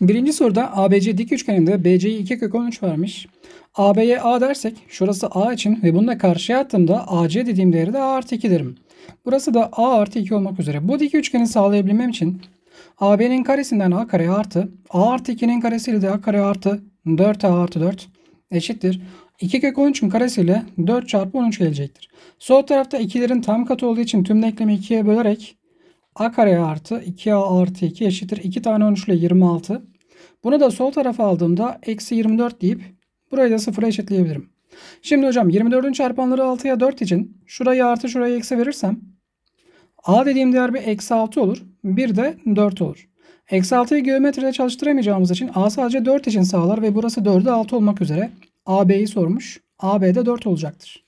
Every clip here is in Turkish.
Birinci soruda ABC dik üçgeninde BC'yi 2 kök 13 vermiş. AB'ye A dersek şurası A için ve bunu da karşıya attığımda AC dediğim değeri de A artı 2 derim. Burası da A artı 2 olmak üzere. Bu dik üçgeni sağlayabilmem için AB'nin karesinden A kare artı A artı 2'nin karesiyle de A kare artı 4A artı 4 eşittir. 2 kök 13'ün karesiyle 4 çarpı 13 gelecektir. Sol tarafta 2'lerin tam katı olduğu için tümün eklemi 2'ye bölerek a kare artı 2a artı 2 eşittir 2 tane 13 ile 26. Bunu da sol tarafa aldığımda eksi 24 deyip burayı da sıfıra eşitleyebilirim. Şimdi hocam 24'ün çarpanları 6'ya 4 için şurayı artı şurayı eksi verirsem a dediğim değer bir eksi 6 olur. Bir de 4 olur. Eksi 6'yı geometride çalıştıramayacağımız için a sadece 4 için sağlar ve burası 4'e 6 olmak üzere AB'yi sormuş. AB de 4 olacaktır.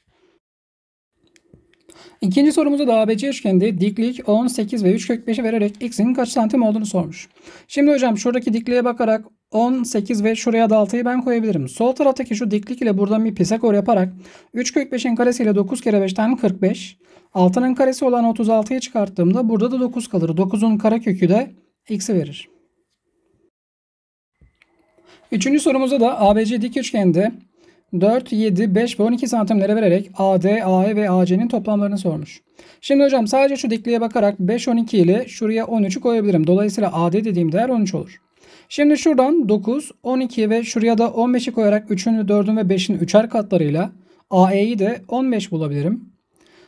İkinci sorumuzda da ABC üçgeninde diklik 18 ve 3 kök 5'i vererek x'in kaç santim olduğunu sormuş. Şimdi hocam şuradaki dikliğe bakarak 18 ve şuraya da 6'yı ben koyabilirim. Sol taraftaki şu diklik ile buradan bir pisakor yaparak 3 kök 5'in karesi ile 9 kere 5'ten 45. 6'nın karesi olan 36'yı çıkarttığımda burada da 9 kalır. 9'un kare kökü de x'i verir. Üçüncü sorumuzda da ABC dik üçgende 4, 7, 5 ve 12 santimlere vererek AD, AE ve AC'nin toplamlarını sormuş. Şimdi hocam sadece şu dikliğe bakarak 5, 12 ile şuraya 13'ü koyabilirim. Dolayısıyla AD dediğim değer 13 olur. Şimdi şuradan 9, 12 ve şuraya da 15'i koyarak 3'ün, 4'ün ve 5'in 3'er katlarıyla AE'yi de 15 bulabilirim.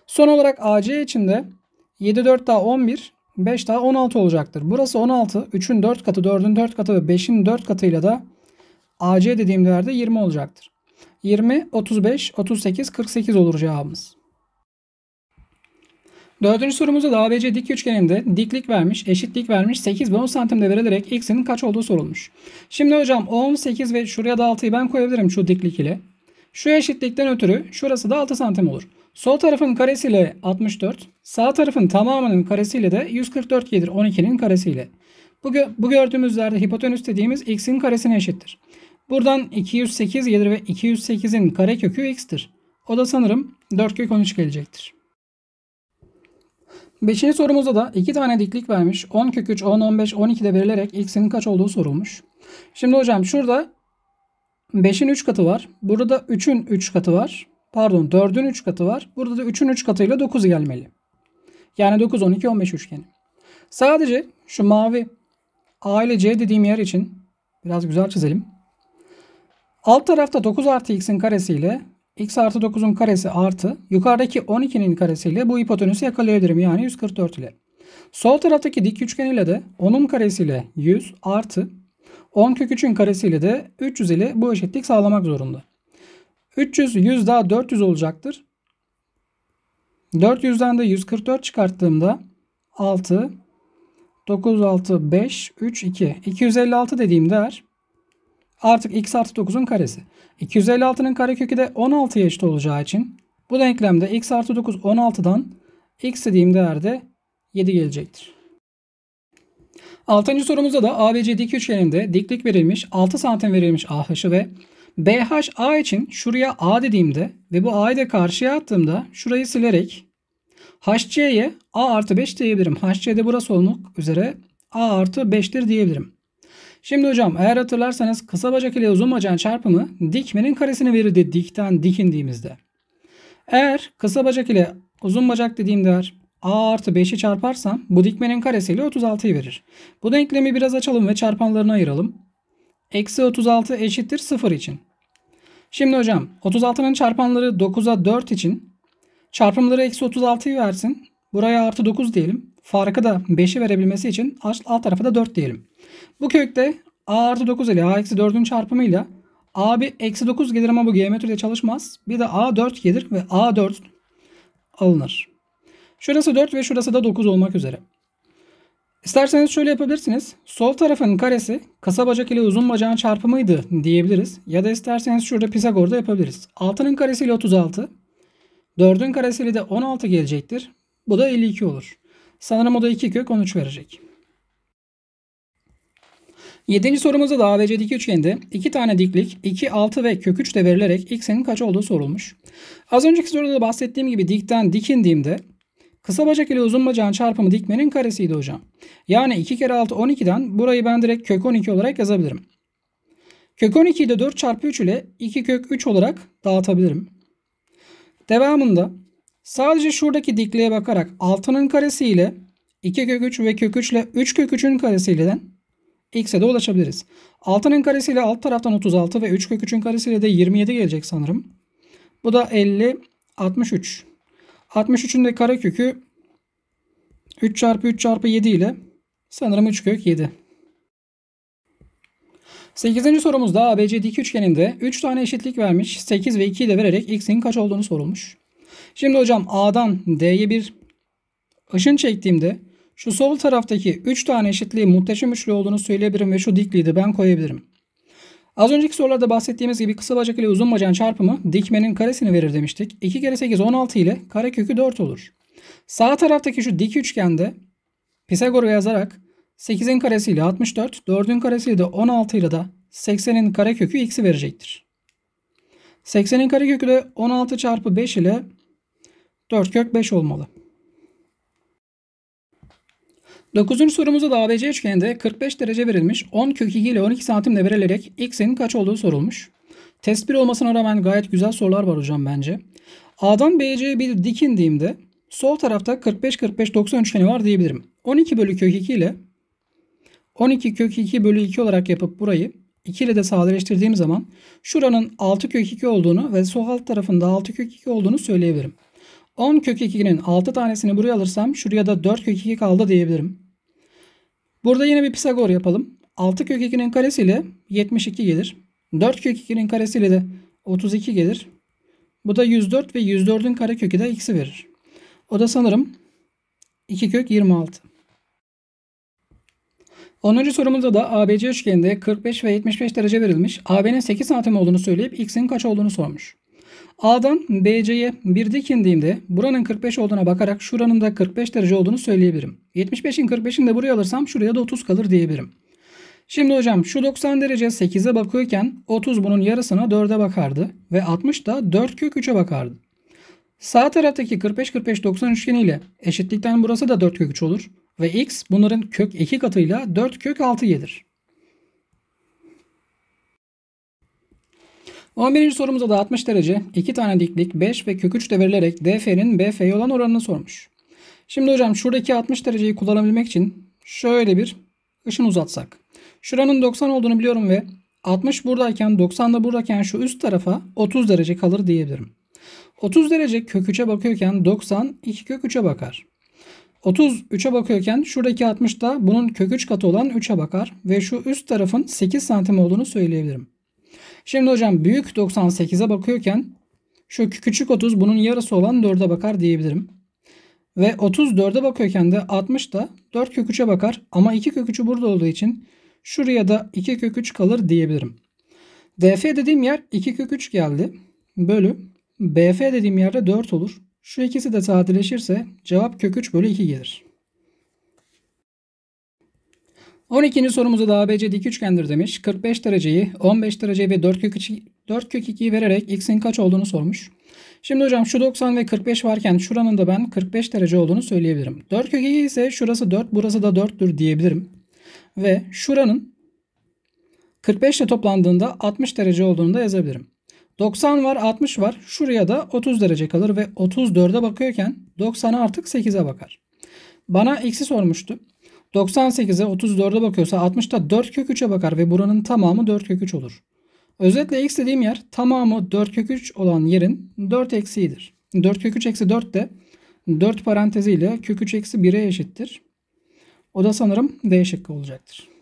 Son olarak AC için de 7, 4 daha 11, 5 daha 16 olacaktır. Burası 16, 3'ün 4 katı, 4'ün 4 katı ve 5'in 4 katıyla da AC dediğim değerde 20 olacaktır. 20, 35, 38, 48 olur cevabımız. Dördüncü sorumuzda da ABC dik üçgeninde diklik vermiş, eşitlik vermiş, 8 ve 10 santimde verilerek x'in kaç olduğu sorulmuş. Şimdi hocam 10, 8 ve şuraya da 6'yı ben koyabilirim şu diklik ile. Şu eşitlikten ötürü şurası da 6 santim olur. Sol tarafın karesiyle 64, sağ tarafın tamamının karesiyle de 144 gelir 12'nin karesiyle. Bu, gö bu gördüğümüzlerde hipotenüs dediğimiz x'in karesine eşittir. Buradan 208 gelir ve 208'in karekökü x'tir. O da sanırım 4 kök 13 gelecektir. Beşinci sorumuzda da iki tane diklik vermiş. 10 kök 3, 10, 15, 12 de verilerek x'in kaç olduğu sorulmuş. Şimdi hocam şurada 5'in 3 katı var. Burada 3'ün 3 katı var. Pardon 4'ün 3 katı var. Burada da 3'ün 3 katıyla 9 gelmeli. Yani 9, 12, 15 üçgeni. Sadece şu mavi A ile C dediğim yer için biraz güzel çizelim. Alt tarafta 9 artı x'in karesi ile x artı 9'un karesi artı yukarıdaki 12'nin karesi ile bu hipotenüsü yakalayabilirim. Yani 144 ile. Sol taraftaki dik üçgen ile de 10'un karesi ile 100 artı 10 kök 3'ün karesi ile de 300 ile bu eşitlik sağlamak zorunda. 300, 100 daha 400 olacaktır. 400'den de 144 çıkarttığımda 6, 9, 6, 5, 3, 2. 256 dediğim değer artık x artı 9'un karesi. 256'nın karekökü de 16'ya eşit olacağı için bu denklemde x artı 9 16'dan x dediğim değerde 7 gelecektir. 6. sorumuzda da ABC dik üçgeninde diklik verilmiş 6 santim verilmiş AH'ı ve BH A için şuraya A dediğimde ve bu A'yı da karşıya attığımda şurayı silerek HC'ye A artı 5 diyebilirim. HC'de burası olmak üzere A artı 5'tir diyebilirim. Şimdi hocam eğer hatırlarsanız kısa bacak ile uzun bacağın çarpımı dikmenin karesini verirdi dikten dikindiğimizde. Eğer kısa bacak ile uzun bacak dediğim değer a artı 5'i çarparsam bu dikmenin karesiyle 36'yı verir. Bu denklemi biraz açalım ve çarpanlarını ayıralım. Eksi 36 eşittir 0 için. Şimdi hocam 36'nın çarpanları 9'a 4 için çarpımları eksi 36'yı versin. Buraya artı 9 diyelim. Farkı da 5'i verebilmesi için alt tarafa da 4 diyelim. Bu kökte a artı 9 ile a eksi 4'ün çarpımıyla a bir eksi 9 gelir ama bu geometride çalışmaz. Bir de a 4 gelir ve a 4 alınır. Şurası 4 ve şurası da 9 olmak üzere. İsterseniz şöyle yapabilirsiniz. Sol tarafın karesi kısa bacak ile uzun bacağın çarpımıydı diyebiliriz. Ya da isterseniz şurada Pisagor'da yapabiliriz. 6'nın karesi ile 36. 4'ün karesi ile de 16 gelecektir. Bu da 52 olur. Sanırım o da 2 kök 13 verecek. 7. sorumuzda da dik üçgende 2 tane diklik 2, 6 ve kök 3 de verilerek x'in kaç olduğu sorulmuş. Az önceki soruda da bahsettiğim gibi dikten dikindiğimde kısa bacak ile uzun bacağın çarpımı dikmenin karesiydi hocam. Yani 2 kere 6 12'den burayı ben direkt kök 12 olarak yazabilirim. Kök 12'yi de 4 çarpı 3 ile 2 kök 3 olarak dağıtabilirim. Devamında sadece şuradaki dikliğe bakarak 6'nın karesi ile 2 kök 3 ve kök 3 ile 3 kök 3'ün karesiyle x'e de ulaşabiliriz. 6'nın karesiyle alt taraftan 36 ve 3 kök 3'ün karesiyle de 27 gelecek sanırım. Bu da 50, 63. 63'ün de kökü 3 çarpı 3 çarpı 7 ile sanırım 3 kök 7. 8. sorumuzda ABC dik üçgeninde 3 tane eşitlik vermiş. 8 ve 2'yi de vererek x'in kaç olduğunu sorulmuş. Şimdi hocam A'dan D'ye bir ışın çektiğimde şu sol taraftaki 3 tane eşitliği muhteşem üçlü olduğunu söyleyebilirim ve şu dikliği de ben koyabilirim. Az önceki sorularda bahsettiğimiz gibi kısa bacak ile uzun bacağın çarpımı dikmenin karesini verir demiştik. 2 kere 8 16 ile kare kökü 4 olur. Sağ taraftaki şu dik üçgende Pisagor'u yazarak 8'in karesi ile 64, 4'ün karesi ile de 16 ile de 80'in karekökü x'i verecektir. 80'in karekökü de 16 çarpı 5 ile 4 kök 5 olmalı. 9. sorumuzda da ABC üçgeninde 45 derece verilmiş 10 kök 2 ile 12 santimle verilerek x'in kaç olduğu sorulmuş. Test 1 olmasına rağmen gayet güzel sorular var hocam bence. A'dan BC'ye bir dik indiğimde sol tarafta 45-45-90 üçgeni var diyebilirim. 12 bölü kök 2 ile 12 kök 2 bölü 2 olarak yapıp burayı 2 ile de sadeleştirdiğim zaman şuranın 6 kök 2 olduğunu ve sol alt tarafında 6 kök 2 olduğunu söyleyebilirim. 10 kök 2'nin 6 tanesini buraya alırsam şuraya da 4 kök 2 kaldı diyebilirim. Burada yine bir Pisagor yapalım. 6 kök 2'nin karesiyle 72 gelir. 4 kök 2'nin karesiyle de 32 gelir. Bu da 104 ve 104'ün kökü de x'i verir. O da sanırım 2 kök 26. 10. sorumuzda da ABC üçgeninde 45 ve 75 derece verilmiş. AB'nin 8 santim olduğunu söyleyip x'in kaç olduğunu sormuş. A'dan BC'ye bir dik indiğimde buranın 45 olduğuna bakarak şuranın da 45 derece olduğunu söyleyebilirim. 75'in 45'ini de buraya alırsam şuraya da 30 kalır diyebilirim. Şimdi hocam şu 90 derece 8'e bakıyorken 30 bunun yarısına 4'e bakardı ve 60 da 4 kök 3'e bakardı. Sağ taraftaki 45-45-90 üçgeniyle eşitlikten burası da 4 kök 3 olur ve x bunların kök 2 katıyla 4 kök 6 gelir. 11. sorumuzda da 60 derece iki tane diklik 5 ve kök 3 de verilerek DF'nin BF'ye olan oranını sormuş. Şimdi hocam şuradaki 60 dereceyi kullanabilmek için şöyle bir ışın uzatsak. Şuranın 90 olduğunu biliyorum ve 60 buradayken 90 da buradayken şu üst tarafa 30 derece kalır diyebilirim. 30 derece köküçe bakıyorken 90 2 köküçe bakar. 30 3'e bakıyorken şuradaki 60 da bunun kök 3 katı olan 3'e bakar ve şu üst tarafın 8 santim olduğunu söyleyebilirim. Şimdi hocam büyük 98'e bakıyorken şu küçük 30 bunun yarısı olan 4'e bakar diyebilirim. Ve 30 4'e bakıyorken de 60 da 4 köküçe bakar ama 2 kök burada olduğu için şuraya da 2 köküç kalır diyebilirim. DF dediğim yer 2 köküç geldi. Bölü BF dediğim yerde 4 olur. Şu ikisi de sadeleşirse cevap köküç bölü 2 gelir. 12. sorumuzda da ABC dik üçgendir demiş. 45 dereceyi, 15 dereceyi ve 4 kök, 2, 4 kök 2'yi vererek x'in kaç olduğunu sormuş. Şimdi hocam şu 90 ve 45 varken şuranın da ben 45 derece olduğunu söyleyebilirim. 4 kök 2 ise şurası 4 burası da 4'tür diyebilirim. Ve şuranın 45 ile toplandığında 60 derece olduğunu da yazabilirim. 90 var 60 var şuraya da 30 derece kalır ve 34'e bakıyorken 90'a artık 8'e bakar. Bana x'i sormuştu. 98'e 34'e bakıyorsa 60'da 4 kök 3'e bakar ve buranın tamamı 4 kök 3 olur. Özetle x dediğim yer tamamı 4 kök 3 olan yerin 4 eksiğidir. 4 kök 3 eksi 4 de 4 paranteziyle kök 3 eksi 1'e eşittir. O da sanırım D şıkkı olacaktır.